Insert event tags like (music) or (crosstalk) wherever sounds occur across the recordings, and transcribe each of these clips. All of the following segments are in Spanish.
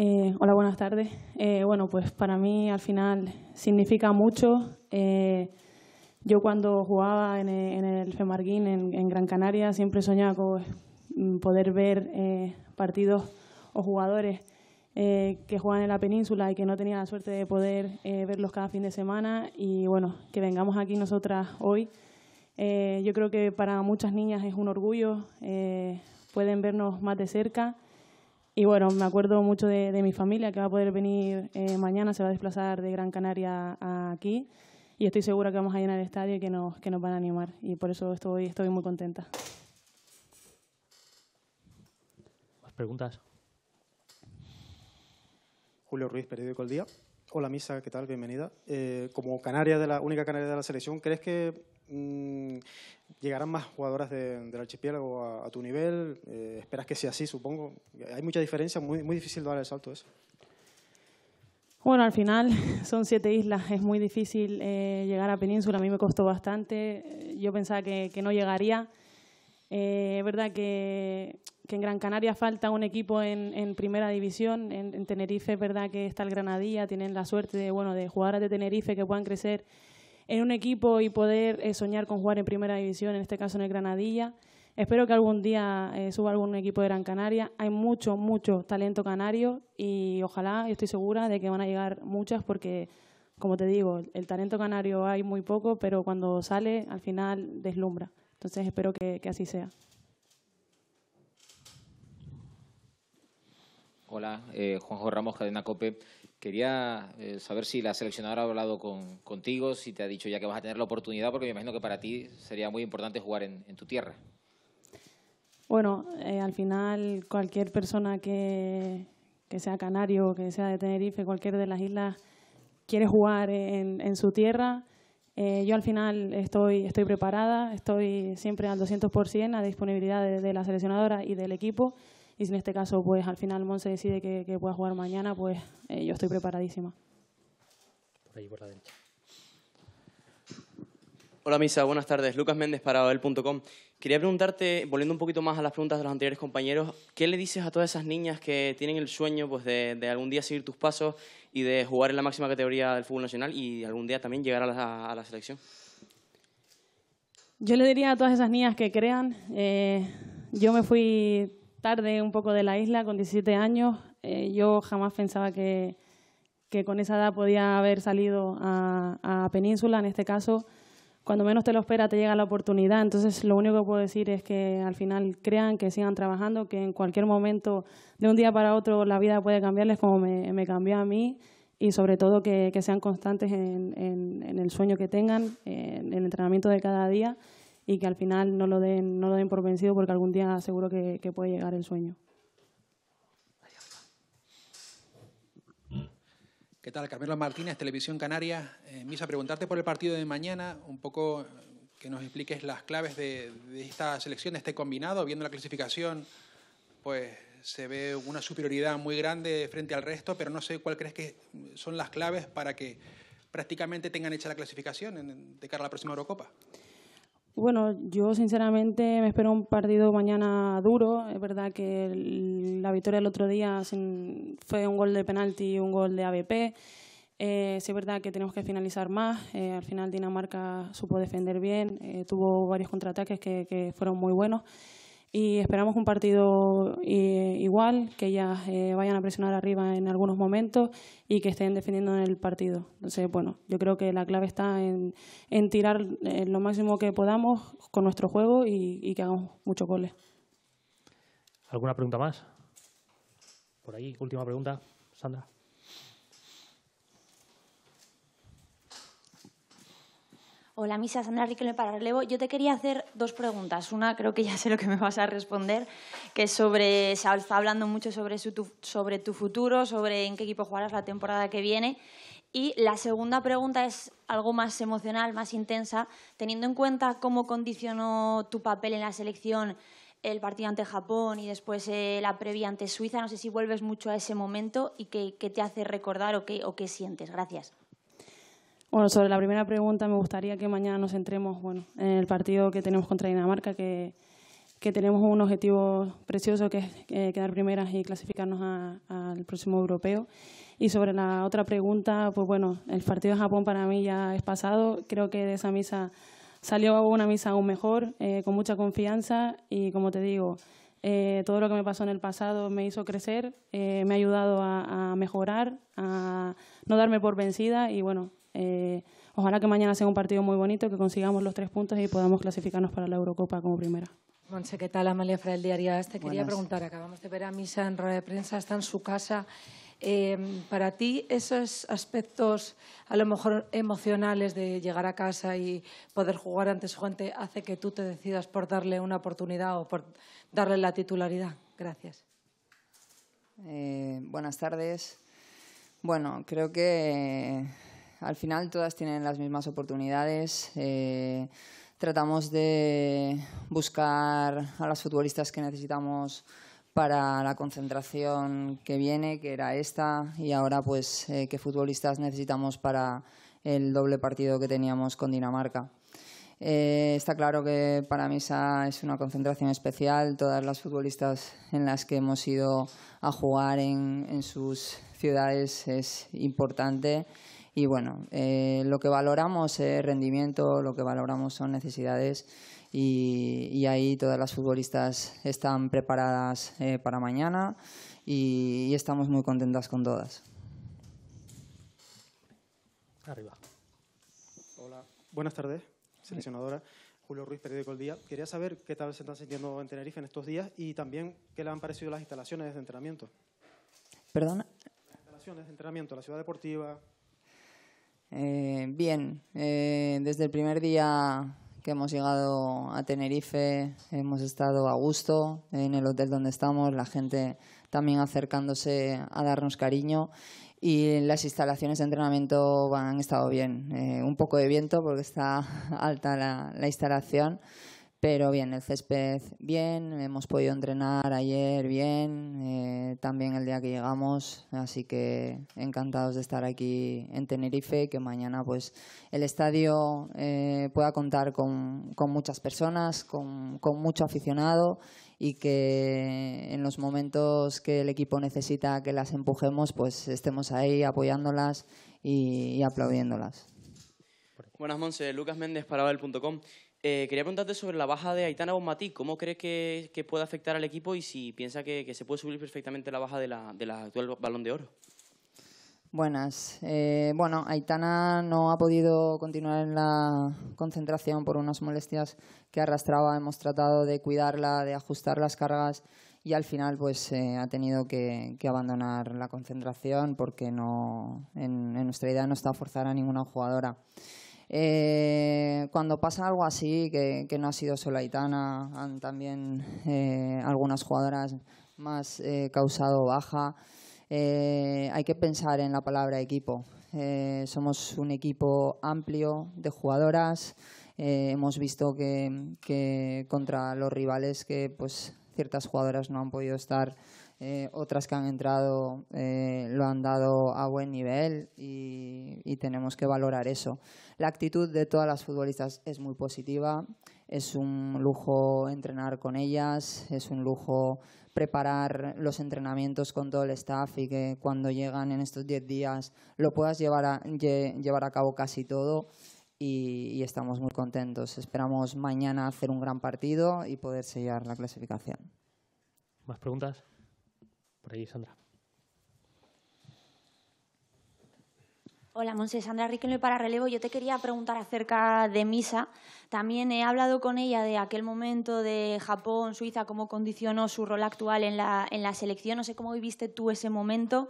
Eh, hola, buenas tardes. Eh, bueno, pues para mí al final significa mucho. Eh, yo cuando jugaba en el, en Femarguín en, en, Gran Canaria siempre soñaba con pues, mm, poder ver partidos o jugadores que juegan en la península y que no tenía la suerte de poder verlos cada fin de semana. Y bueno, que vengamos aquí nosotras hoy. yo creo que para muchas niñas es un orgullo. pueden vernos más de cerca. Y bueno, me acuerdo mucho de, mi familia que va a poder venir eh, mañana, se va a desplazar de Gran Canaria a aquí y estoy segura que vamos a llenar el estadio y que nos, que nos van a animar. Y por eso estoy, estoy muy contenta. ¿Más preguntas? Julio Ruiz, Periódico El Día. Hola Misa, ¿qué tal? Bienvenida. Eh, como canaria de la única canaria de la selección, ¿crees que Mm, llegarán más jugadoras del archipiélago a, tu nivel. Eh, esperas que sea así, supongo. Hay mucha diferencia, muy, muy difícil dar el salto eso. Bueno, al final (laughs) son siete islas, es muy difícil eh, llegar a Península, a mí me costó bastante, eh, yo pensaba que, no llegaría. es verdad que, en Gran Canaria falta un equipo en, primera división, en, Tenerife es verdad que está el Granadilla, tienen la suerte de, bueno, de jugadoras de Tenerife que puedan crecer en un equipo y poder eh, soñar con jugar en primera división, en este caso en el Granadilla. Espero que algún día eh, suba algún equipo de Gran Canaria. Hay mucho, mucho talento canario y ojalá, yo estoy segura de que van a llegar muchas porque, como te digo, el talento canario hay muy poco, pero cuando sale, al final deslumbra. Entonces espero que así sea. Hola, eh, Juanjo Ramos, Cadena Cope. Quería eh, saber si la seleccionadora ha hablado contigo, si te ha dicho ya que vas a tener la oportunidad, porque me imagino que para ti sería muy importante jugar en, tu tierra. Bueno, eh, al final cualquier persona que, sea canario, que sea de Tenerife, cualquier de las islas, quiere jugar en, su tierra. Eh, yo al final estoy, estoy preparada, estoy siempre al 200% a disponibilidad de la seleccionadora y del equipo y si en este caso pues al final Monse decide que, pueda jugar mañana, pues eh, yo estoy preparadísima. Por ahí por la Hola Misa, buenas tardes. Lucas Méndez para OEL.com. Quería preguntarte, volviendo un poquito más a las preguntas de los anteriores compañeros, ¿qué le dices a todas esas niñas que tienen el sueño pues, de, algún día seguir tus pasos y de jugar en la máxima categoría del fútbol nacional y algún día también llegar a la, selección? Yo le diría a todas esas niñas que crean, eh, yo me fui tarde un poco de la isla, con 17 años. Eh, yo jamás pensaba que, con esa edad podía haber salido a, a, Península. En este caso, cuando menos te lo espera, te llega la oportunidad. Entonces, lo único que puedo decir es que al final crean, que sigan trabajando, que en cualquier momento, de un día para otro, la vida puede cambiarles como me, cambió a mí. Y sobre todo que, sean constantes en, el sueño que tengan, en el entrenamiento de cada día y que al final no lo den, no lo den por vencido porque algún día seguro que, puede llegar el sueño. ¿Qué tal? Carmelo Martínez, Televisión Canaria... Eh, Misa, preguntarte por el partido de mañana, un poco eh, que nos expliques las claves de, esta selección, de este combinado. Viendo la clasificación, pues se ve una superioridad muy grande frente al resto, pero no sé cuál crees que son las claves para que prácticamente tengan hecha la clasificación de cara a la próxima Eurocopa. Bueno, yo sinceramente me espero un partido mañana duro. Es verdad que la victoria del otro día fue un gol de penalti y un gol de ABP. Eh, sí es verdad que tenemos que finalizar más. Eh, al final Dinamarca supo defender bien, eh, tuvo varios contraataques que fueron muy buenos y esperamos un partido eh, igual, que ellas eh, vayan a presionar arriba en algunos momentos y que estén defendiendo en el partido. Entonces, bueno, yo creo que la clave está en, tirar eh, lo máximo que podamos con nuestro juego y, y que hagamos muchos goles. ¿Alguna pregunta más? Por ahí, última pregunta, Sandra. Hola, Misa, Sandra Riquelme para Relevo. Yo te quería hacer dos preguntas. Una, creo que ya sé lo que me vas a responder, que es sobre, se está hablando mucho sobre, su, tu, sobre tu futuro, sobre en qué equipo jugarás la temporada que viene. Y la segunda pregunta es algo más emocional, más intensa, teniendo en cuenta cómo condicionó tu papel en la selección el partido ante Japón y después eh, la previa ante Suiza. No sé si vuelves mucho a ese momento y qué, te hace recordar o qué, o qué sientes. Gracias. Bueno, sobre la primera pregunta, me gustaría que mañana nos entremos bueno, en el partido que tenemos contra Dinamarca, que, tenemos un objetivo precioso que es eh, quedar primeras y clasificarnos al próximo europeo. Y sobre la otra pregunta, pues bueno, el partido de Japón para mí ya es pasado. Creo que de esa misa salió una misa aún mejor, eh, con mucha confianza y como te digo, eh, todo lo que me pasó en el pasado me hizo crecer, eh, me ha ayudado a, mejorar, a no darme por vencida y bueno, eh, ojalá que mañana sea un partido muy bonito, que consigamos los tres puntos y podamos clasificarnos para la Eurocopa como primera. Monse, ¿qué tal? Amalia preguntar, acabamos de ver a Misa en rueda de prensa, está en su casa. Em, para ti, esos aspectos a lo mejor emocionales de llegar a casa y poder jugar ante su gente, hace que tú te decidas por darle una oportunidad o por darle la titularidad. Gracias. Eh, buenas tardes. Bueno, creo que al final todas tienen las mismas oportunidades. Eh, tratamos de buscar a las futbolistas que necesitamos para la concentración que viene, que era esta, y ahora pues eh, qué futbolistas necesitamos para el doble partido que teníamos con Dinamarca. Eh, está claro que para esa es una concentración especial. Todas las futbolistas en las que hemos ido a jugar en, sus ciudades es importante. Y bueno, eh, lo que valoramos es rendimiento, lo que valoramos son necesidades y, ahí todas las futbolistas están preparadas eh, para mañana y, estamos muy contentas con todas. Arriba. Hola, buenas tardes, seleccionadora. Julio Ruiz, Periódico El Día. Quería saber qué tal se están sintiendo en Tenerife en estos días y también qué le han parecido las instalaciones de entrenamiento. ¿Perdona? Las instalaciones de entrenamiento, la ciudad deportiva. Eh, bien, eh, desde el primer día que hemos llegado a Tenerife, hemos estado a gusto en el hotel donde estamos, la gente también acercándose a darnos cariño y las instalaciones de entrenamiento han estado bien. Eh, un poco de viento porque está (laughs) alta la instalación pero bien, el césped bien, hemos podido entrenar ayer bien, eh, también el día que llegamos, así que encantados de estar aquí en Tenerife, que mañana pues el estadio eh, pueda contar con, muchas personas, con, mucho aficionado y que en los momentos que el equipo necesita que las empujemos, pues estemos ahí apoyándolas y, aplaudiéndolas. Buenas, Monse. Lucas Méndez, paraval.com. Eh, quería preguntarte sobre la baja de Aitana Bonmatí. ¿Cómo crees que, que puede afectar al equipo y si piensa que, que se puede subir perfectamente la baja de la, de la actual Balón de Oro? Buenas. Eh, bueno, Aitana no ha podido continuar en la concentración por unas molestias que arrastraba. Hemos tratado de cuidarla, de ajustar las cargas y al final pues eh, ha tenido que, abandonar la concentración porque no, en, nuestra idea no está a forzar a ninguna jugadora. Eh, cuando pasa algo así, que, no ha sido solo Aitana, han también eh, algunas jugadoras más eh, causado baja. hay que pensar en la palabra equipo. somos un equipo amplio de jugadoras. hemos visto que, contra los rivales que pues, ciertas jugadoras no han podido estar eh, otras que han entrado eh, lo han dado a buen nivel y, tenemos que valorar eso. La actitud de todas las futbolistas es muy positiva, es un lujo entrenar con ellas, es un lujo preparar los entrenamientos con todo el staff y que cuando llegan en estos 10 días lo puedas llevar a, llevar a cabo casi todo. y estamos muy contentos. Esperamos mañana hacer un gran partido y poder sellar la clasificación. ¿Más preguntas? Hola, Monse. Sandra Riquelme para Relevo. Yo te quería preguntar acerca de Misa. También he hablado con ella de aquel momento de Japón, Suiza, cómo condicionó su rol actual en la, en la selección. No sé cómo viviste tú ese momento.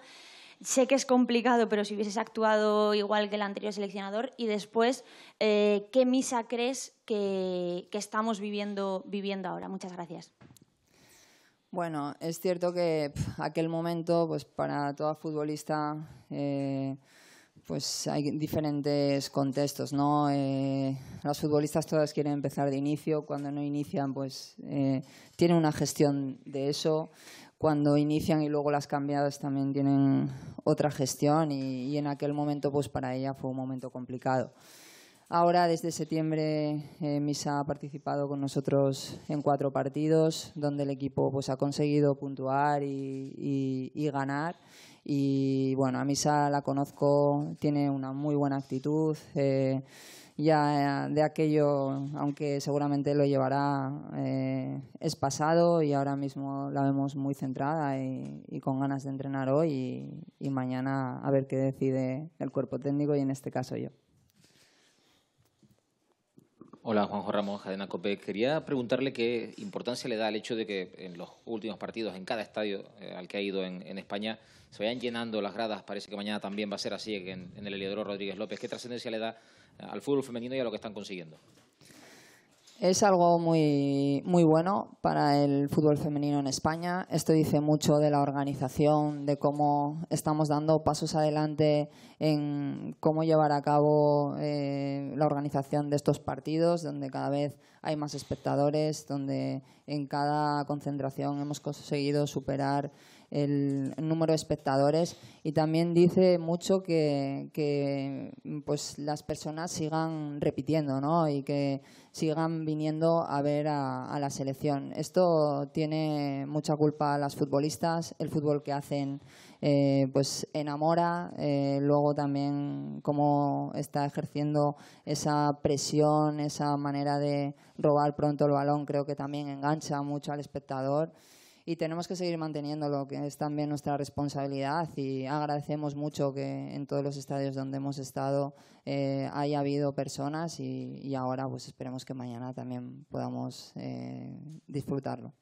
Sé que es complicado, pero si hubieses actuado igual que el anterior seleccionador. Y después, eh, ¿qué Misa crees que, que estamos viviendo, viviendo ahora? Muchas gracias. Bueno, es cierto que aquel momento, pues para toda futbolista, eh, pues hay diferentes contextos, ¿no? Eh, las futbolistas todas quieren empezar de inicio, cuando no inician, pues eh, tienen una gestión de eso. Cuando inician y luego las cambiadas también tienen otra gestión y, y en aquel momento, pues para ella fue un momento complicado. Ahora, desde septiembre, eh, Misa ha participado con nosotros en cuatro partidos, donde el equipo pues, ha conseguido puntuar y, ganar. Y bueno, a Misa la conozco, tiene una muy buena actitud. Eh, ya de aquello, aunque seguramente lo llevará, eh, es pasado y ahora mismo la vemos muy centrada y, con ganas de entrenar hoy y mañana a ver qué decide el cuerpo técnico y en este caso yo. Hola, Juanjo Ramos, Jadena Copé. Quería preguntarle qué importancia le da al hecho de que en los últimos partidos, en cada estadio eh, al que ha ido en, España, se vayan llenando las gradas. Parece que mañana también va a ser así en, en el Heliodoro Rodríguez López. ¿Qué trascendencia le da al fútbol femenino y a lo que están consiguiendo? Es algo muy, muy bueno para el fútbol femenino en España. Esto dice mucho de la organización, de cómo estamos dando pasos adelante en cómo llevar a cabo eh, la organización de estos partidos, donde cada vez hay más espectadores, donde en cada concentración hemos conseguido superar el número de espectadores y también dice mucho que, pues las personas sigan repitiendo ¿no? y que sigan viniendo a ver a, la selección. Esto tiene mucha culpa a las futbolistas, el fútbol que hacen eh, pues enamora, eh, luego también cómo está ejerciendo esa presión, esa manera de robar pronto el balón, creo que también engancha mucho al espectador y tenemos que seguir manteniendo lo que es también nuestra responsabilidad y agradecemos mucho que en todos los estadios donde hemos estado eh, haya habido personas y, ahora pues esperemos que mañana también podamos eh, disfrutarlo.